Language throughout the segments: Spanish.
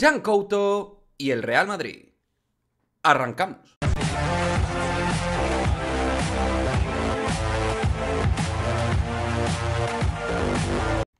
Jan Couto y el Real Madrid. Arrancamos.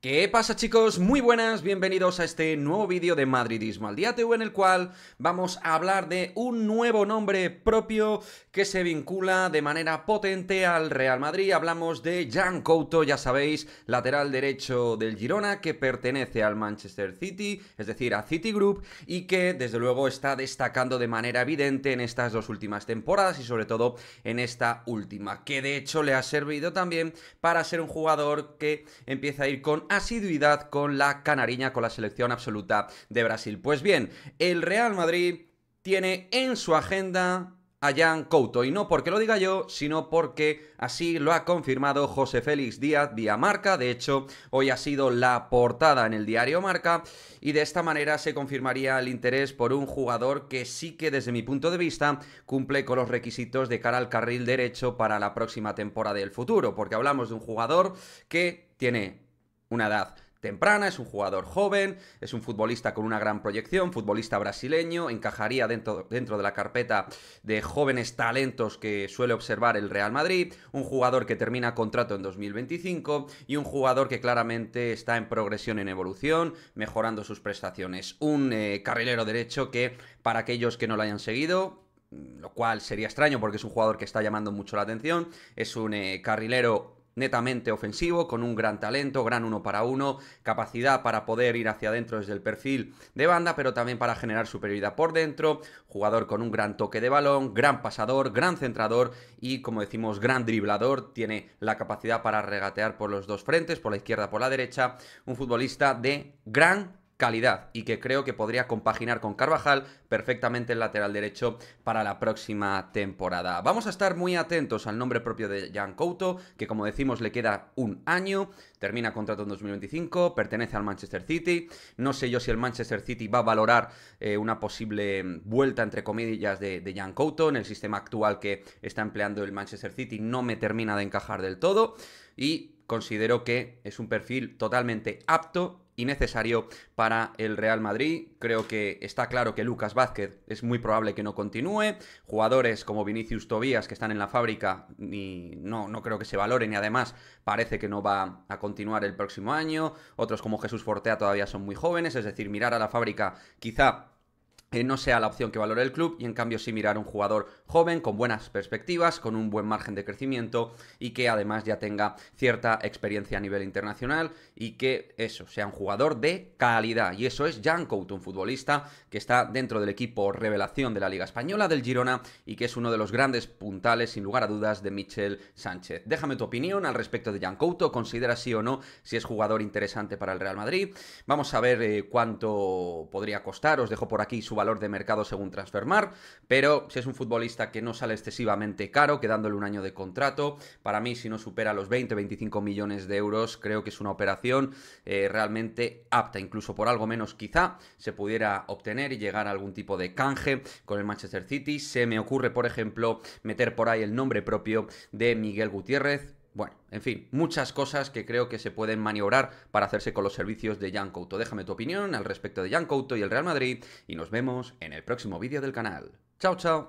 ¿Qué pasa chicos? Muy buenas, bienvenidos a este nuevo vídeo de Madridismo al Día TV en el cual vamos a hablar de un nuevo nombre propio que se vincula de manera potente al Real Madrid. Hablamos de Jan Couto, ya sabéis, lateral derecho del Girona que pertenece al Manchester City, es decir, a Group y que desde luego está destacando de manera evidente en estas dos últimas temporadas y sobre todo en esta última, que de hecho le ha servido también para ser un jugador que empieza a ir con asiduidad con la canariña, con la selección absoluta de Brasil. Pues bien, el Real Madrid tiene en su agenda a Jan Couto. Y no porque lo diga yo, sino porque así lo ha confirmado José Félix Díaz vía Marca. De hecho, hoy ha sido la portada en el diario Marca. Y de esta manera se confirmaría el interés por un jugador que sí que desde mi punto de vista cumple con los requisitos de cara al carril derecho para la próxima temporada del futuro. Porque hablamos de un jugador que tiene una edad temprana, es un jugador joven, es un futbolista con una gran proyección, futbolista brasileño, encajaría dentro, dentro, de la carpeta de jóvenes talentos que suele observar el Real Madrid, un jugador que termina contrato en 2025 y un jugador que claramente está en progresión, en evolución, mejorando sus prestaciones. Un eh, carrilero derecho que, para aquellos que no lo hayan seguido, lo cual sería extraño porque es un jugador que está llamando mucho la atención, es un eh, carrilero netamente ofensivo, con un gran talento, gran uno para uno, capacidad para poder ir hacia adentro desde el perfil de banda, pero también para generar superioridad por dentro, jugador con un gran toque de balón, gran pasador, gran centrador y, como decimos, gran driblador, tiene la capacidad para regatear por los dos frentes, por la izquierda, por la derecha, un futbolista de gran calidad y que creo que podría compaginar con Carvajal perfectamente el lateral derecho para la próxima temporada. Vamos a estar muy atentos al nombre propio de Jan Couto, que como decimos le queda un año, termina contrato en 2025, pertenece al Manchester City. No sé yo si el Manchester City va a valorar eh, una posible vuelta, entre comillas, de, de Jan Couto en el sistema actual que está empleando el Manchester City. No me termina de encajar del todo y considero que es un perfil totalmente apto y necesario para el Real Madrid. Creo que está claro que Lucas Vázquez es muy probable que no continúe. Jugadores como Vinicius Tobías, que están en la fábrica, ni, no, no creo que se valoren y además parece que no va a continuar el próximo año. Otros como Jesús Fortea todavía son muy jóvenes, es decir, mirar a la fábrica quizá no sea la opción que valore el club y en cambio sí mirar un jugador joven con buenas perspectivas, con un buen margen de crecimiento y que además ya tenga cierta experiencia a nivel internacional y que eso sea un jugador de calidad. Y eso es Jan Couto, un futbolista que está dentro del equipo revelación de la Liga Española del Girona y que es uno de los grandes puntales sin lugar a dudas de Michel Sánchez. Déjame tu opinión al respecto de Jan Couto, considera sí o no si es jugador interesante para el Real Madrid. Vamos a ver eh, cuánto podría costar, os dejo por aquí su valor de mercado según Transfermar, pero si es un futbolista que no sale excesivamente caro, quedándole un año de contrato, para mí si no supera los 20-25 millones de euros, creo que es una operación eh, realmente apta, incluso por algo menos quizá se pudiera obtener y llegar a algún tipo de canje con el Manchester City. Se me ocurre, por ejemplo, meter por ahí el nombre propio de Miguel Gutiérrez, bueno, en fin, muchas cosas que creo que se pueden maniobrar para hacerse con los servicios de Jan Couto. Déjame tu opinión al respecto de Jan Couto y el Real Madrid y nos vemos en el próximo vídeo del canal. Chao, chao.